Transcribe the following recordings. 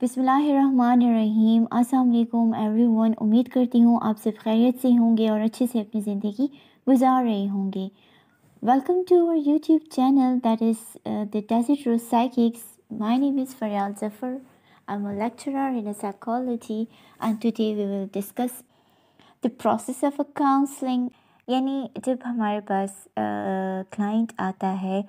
बिसमीम् every everyone उम्मीद करती हूँ आप सब खैरियत से होंगे और अच्छे से अपनी ज़िंदगी गुजार रहे होंगे welcome to our YouTube channel that is the digit rose psychics my name is Faryal Zafar I am a lecturer in psychology and today we will discuss the process of a counselling यानी जब हमारे पास क्लाइंट uh, आता है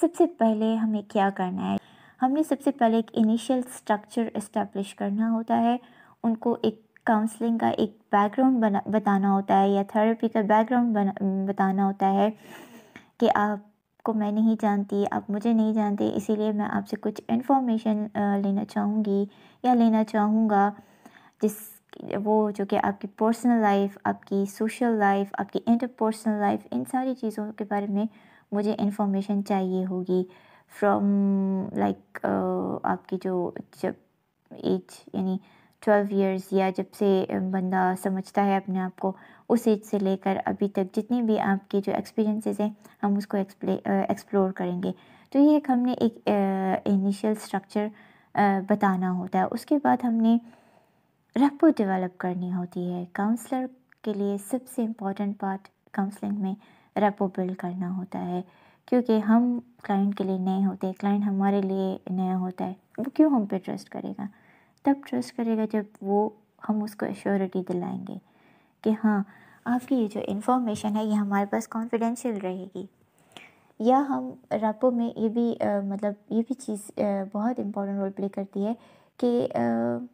सबसे पहले हमें क्या करना है हमने सबसे पहले एक इनिशियल स्ट्रक्चर इस्टेब्लिश करना होता है उनको एक काउंसलिंग का एक बैकग्राउंड बना बताना होता है या थेरेपी का बैकग्राउंड बना बताना होता है कि आपको मैं नहीं जानती आप मुझे नहीं जानते इसीलिए मैं आपसे कुछ इन्फॉर्मेशन लेना चाहूँगी या लेना चाहूँगा जिस वो जो कि आपकी पर्सनल लाइफ आपकी सोशल लाइफ आपकी इंटरपर्सनल लाइफ इन सारी चीज़ों के बारे में मुझे इन्फॉर्मेशन चाहिए होगी फ्रॉम लाइक uh, आपकी जो जब एज यानी ट्वेल्व ईयर्स या जब से बंदा समझता है अपने आप को उस एज से लेकर अभी तक जितनी भी आपकी जो एक्सपीरियंसेस हैं हम उसको एक्सप्लोर करेंगे तो ये एक हमने एक इनिशियल स्ट्रक्चर बताना होता है उसके बाद हमने रेपो डेवलप करनी होती है काउंसलर के लिए सबसे इम्पॉर्टेंट पार्ट काउंसलिंग में रेपो बिल्ड करना होता है क्योंकि हम क्लाइंट के लिए नए होते हैं क्लाइंट हमारे लिए नया होता है वो क्यों हम पे ट्रस्ट करेगा तब ट्रस्ट करेगा जब वो हम उसको एश्योरिटी दिलाएंगे कि हाँ आपकी ये जो इन्फॉर्मेशन है ये हमारे पास कॉन्फिडेंशियल रहेगी या हम रैपो में ये भी आ, मतलब ये भी चीज़ आ, बहुत इम्पोर्टेंट रोल प्ले करती है कि आ,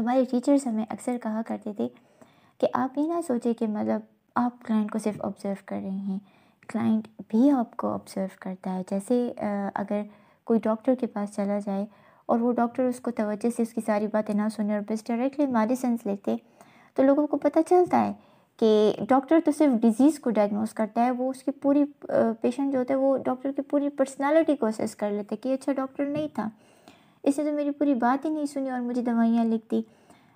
हमारे टीचर्स हमें अक्सर कहा करते थे कि आप ये ना सोचें कि मतलब आप क्लाइंट को सिर्फ ऑब्ज़र्व कर रहे हैं क्लाइंट भी आपको ऑब्ज़र्व करता है जैसे अगर कोई डॉक्टर के पास चला जाए और वो डॉक्टर उसको तवज्जो से उसकी सारी बातें ना सुने और बस डायरेक्टली मेडिसिन लेते तो लोगों को पता चलता है कि डॉक्टर तो सिर्फ डिज़ीज़ को डायग्नोस करता है वो उसकी पूरी पेशेंट जो होता है वो डॉक्टर की पूरी पर्सनालिटी को असेस कर लेते कि अच्छा डॉक्टर नहीं था इसने तो मेरी पूरी बात ही नहीं सुनी और मुझे दवाइयाँ लिख दी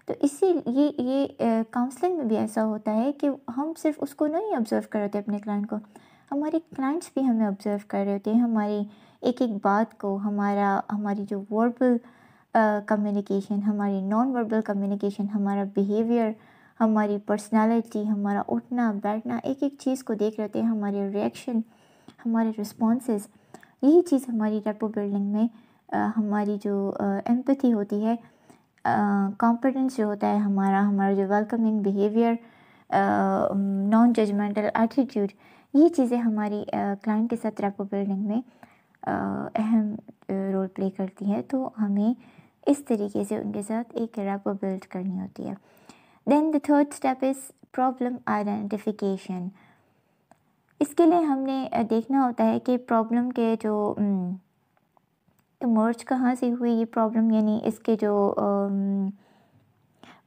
तो इसी ये ये काउंसलिंग में भी ऐसा होता है कि हम सिर्फ उसको नहीं ऑब्ज़र्व कर रहे अपने क्लाइंट को हमारे क्लाइंट्स भी हमें ऑब्ज़र्व कर रहे होते हैं हमारी एक एक बात को हमारा हमारी जो वर्बल कम्युनिकेशन हमारी नॉन वर्बल कम्युनिकेशन हमारा बिहेवियर हमारी पर्सनालिटी हमारा उठना बैठना एक एक चीज़ को देख रहे थे हमारे रिएक्शन हमारे रिस्पॉन्स यही चीज़ हमारी रेपो बिल्डिंग में आ, हमारी जो एम्पथी होती है कॉम्पिटेंस जो होता है हमारा हमारा जो welcoming behaviour non judgemental attitude ये चीज़ें हमारी क्लाइंट के साथ रेपो बिल्डिंग में अहम रोल प्ले करती हैं तो हमें इस तरीके से उनके साथ एक रेपो बिल्ड करनी होती है then the third step is problem identification इसके लिए हमने देखना होता है कि प्रॉब्लम के जो मर्ज कहाँ से हुई ये प्रॉब्लम यानी इसके जो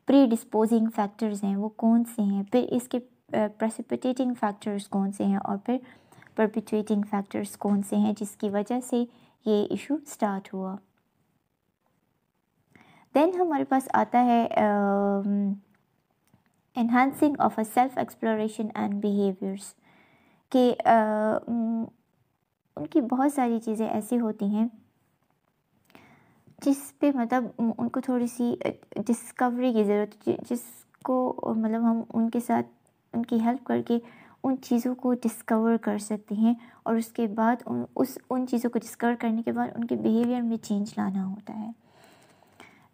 प्री डिस्पोजिंग फैक्टर्स हैं वो कौन से हैं फिर इसके प्रसिपिटेटिंग फैक्टर्स कौन से हैं और फिर परपिटेटिंग फैक्टर्स कौन से हैं जिसकी वजह से ये इशू स्टार्ट हुआ देन हमारे पास आता है enhancing of a self exploration and behaviours के uh, उनकी बहुत सारी चीज़ें ऐसी होती हैं जिस पे मतलब उनको थोड़ी सी डिस्कवरी की ज़रूरत जिसको मतलब हम उनके साथ उनकी हेल्प करके उन चीज़ों को डिस्कवर कर सकते हैं और उसके बाद उन उस उन चीज़ों को डिस्कवर करने के बाद उनके बिहेवियर में चेंज लाना होता है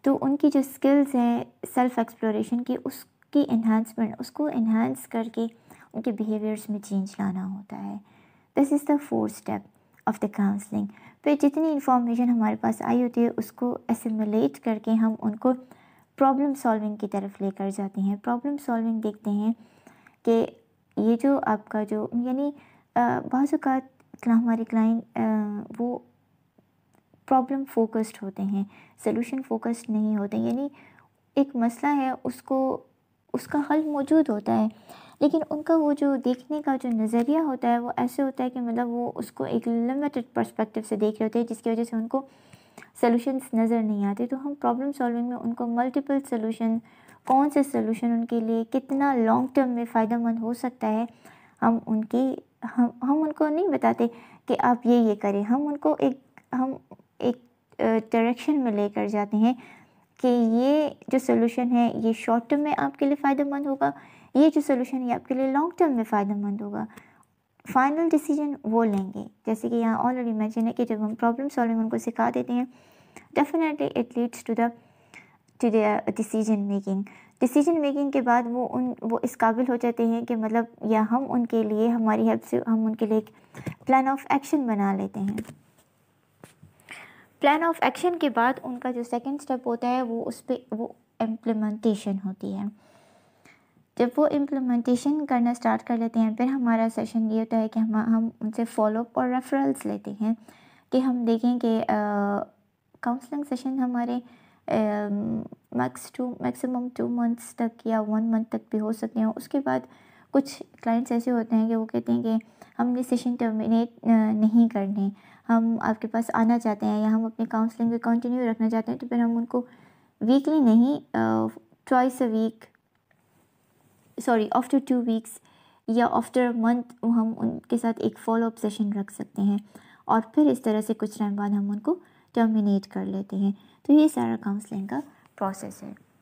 तो उनकी जो स्किल्स हैं सेल्फ एक्सप्लोरेशन की उसकी इन्हांसमेंट उसको इन्हांस करके उनके बिहेवियर्स में चेंज लाना होता है this is the fourth step of the counselling फिर जितनी इन्फॉर्मेशन हमारे पास आई होती है उसको एसिमुलेट करके हम उनको प्रॉब्लम सॉल्विंग की तरफ लेकर जाते हैं प्रॉब्लम सॉल्विंग देखते हैं कि ये जो आपका जो यानी बाज़ अवत हमारे क्लाइंट वो प्रॉब्लम फोकस्ड होते हैं सोल्यूशन फोकस्ड नहीं होते यानी एक मसला है उसको उसका हल मौजूद होता है लेकिन उनका वो जो देखने का जो नज़रिया होता है वो ऐसे होता है कि मतलब वो उसको एक लिमिटेड पर्सपेक्टिव से देख रहे होते हैं जिसकी वजह से उनको सोल्यूशंस नज़र नहीं आते तो हम प्रॉब्लम सॉल्विंग में उनको मल्टीपल सोल्यूशन कौन से सोल्यूशन उनके लिए कितना लॉन्ग टर्म में फ़ायदेमंद हो सकता है हम उनकी हम हम उनको नहीं बताते कि आप ये ये करें हम उनको एक हम एक डायरेक्शन में लेकर जाते हैं कि ये जो सोल्यूशन है ये शॉर्ट टर्म में आपके लिए फ़ायदेमंद होगा ये जो सोल्यूशन है आपके लिए लॉन्ग टर्म में फ़ायदेमंद होगा फाइनल डिसीजन वो लेंगे जैसे कि यहाँ ऑलरेडी मैंशन है कि जब हम प्रॉब्लम सॉल्विंग उनको सिखा देते हैं definitely it leads to the to decision making decision making के बाद वो उन वो इस काबिल हो जाते हैं कि मतलब या हम उनके लिए हमारी हेल्प से हम उनके लिए एक प्लान ऑफ एक्शन बना लेते हैं प्लान ऑफ एक्शन के बाद उनका जो सेकेंड स्टेप होता है वो उस पर वो इम्प्लीमेंटेशन होती है जब वो इम्प्लीमेंटेशन करना स्टार्ट कर लेते हैं फिर हमारा सेशन ये होता है कि हम हम उनसे फॉलोअप और रेफरल्स लेते हैं कि हम देखें कि काउंसलिंग सेशन हमारे max to maximum two months तक या वन मंथ तक भी हो सकते हैं उसके बाद कुछ क्लाइंट्स ऐसे होते हैं कि वो कहते हैं कि हमने सेशन टर्मिनेट नहीं करने हम आपके पास आना चाहते हैं या हम अपने काउंसलिंग में कंटिन्यू रखना चाहते हैं तो फिर हम उनको वीकली नहीं twice a week sorry after two weeks या आफ्टर मंथ हम उनके साथ एक फॉलोअप सेशन रख सकते हैं और फिर इस तरह से कुछ टाइम बाद हम उनको टर्मिनेट कर लेते हैं तो ये सारा काउंसलिंग का प्रोसेस है